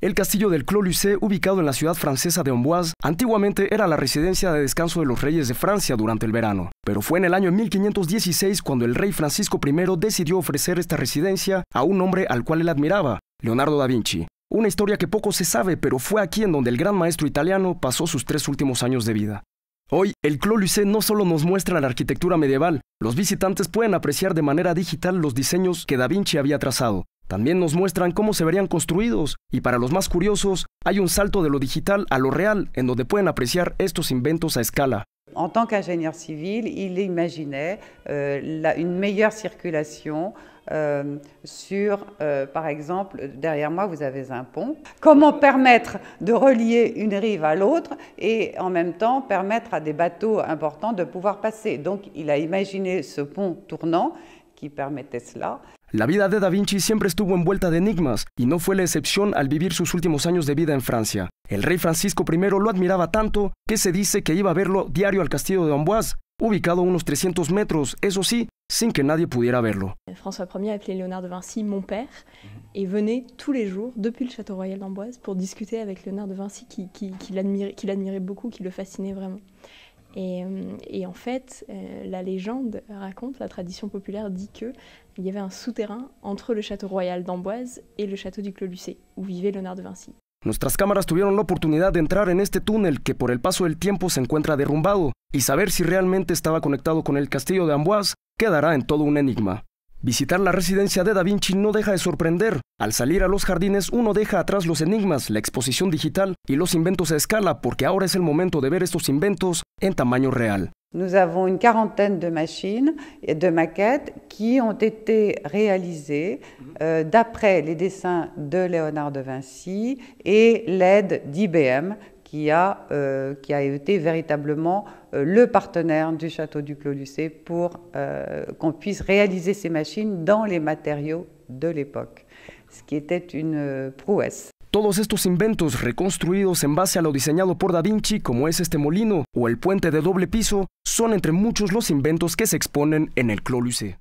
El castillo del Clos Lucé, ubicado en la ciudad francesa de Amboise, antiguamente era la residencia de descanso de los reyes de Francia durante el verano, pero fue en el año 1516 cuando el rey Francisco I decidió ofrecer esta residencia a un hombre al cual él admiraba, Leonardo da Vinci. Una historia que poco se sabe, pero fue aquí en donde el gran maestro italiano pasó sus tres últimos años de vida. Hoy, el Clos Lucé no solo nos muestra la arquitectura medieval, los visitantes pueden apreciar de manera digital los diseños que Da Vinci había trazado, nous nos muestran cómo se Et pour les plus los il curiosos, a un salto de lo digital à lo réel, en donde peuvent apprécier estos inventos à escala. En tant qu'ingénieur civil, il imaginait euh, une meilleure circulation euh, sur, euh, par exemple, derrière moi, vous avez un pont. Comment permettre de relier une rive à l'autre et en même temps permettre à des bateaux importants de pouvoir passer Donc, il a imaginé ce pont tournant La vida de Da Vinci siempre estuvo envuelta de enigmas y no fue la excepción al vivir sus últimos años de vida en Francia. El rey Francisco I lo admiraba tanto que se dice que iba a verlo diario al castillo de Amboise, ubicado a unos 300 metros, eso sí, sin que nadie pudiera verlo. François Ier appelait Léonard de Vinci mon père y venait tous les jours depuis le château royal d'Amboise pour discuter avec Léonard de Vinci qui, qui, qui l'admirait beaucoup, qui le fascinait vraiment. Euh, et, en fait, euh, la légende raconte, la tradition populaire dit que il y avait un souterrain entre le château royal d'Amboise et le château du Clos-Lucé, où vivait Léonard de Vinci. Nuestras cámaras tuvieron la oportunidad de entrar en este túnel que por el paso del tiempo se encuentra derrumbado y saber si realmente estaba conectado con el castillo de Amboise quedará en todo un enigma. Visitar la residencia de Da Vinci no deja de sorprender. Al salir a los jardines uno deja atrás los enigmas, la exposición digital y los inventos a escala porque ahora es el momento de ver estos inventos en tamaño real. Nous avons une quarantaine de machines et de maquettes qui ont été réalisées mhm. euh, d'après les dessins de Léonard de Vinci et l'aide d'IBM qui a, euh, qui a été véritablement euh, le partenaire du château du Clos-Lucé pour euh, qu'on puisse réaliser ces machines dans les matériaux de l'époque, ce qui était une prouesse. Todos estos inventos reconstruidos en base a lo diseñado por Da Vinci, como es este molino o el puente de doble piso, son entre muchos los inventos que se exponen en el Clos-Lucé.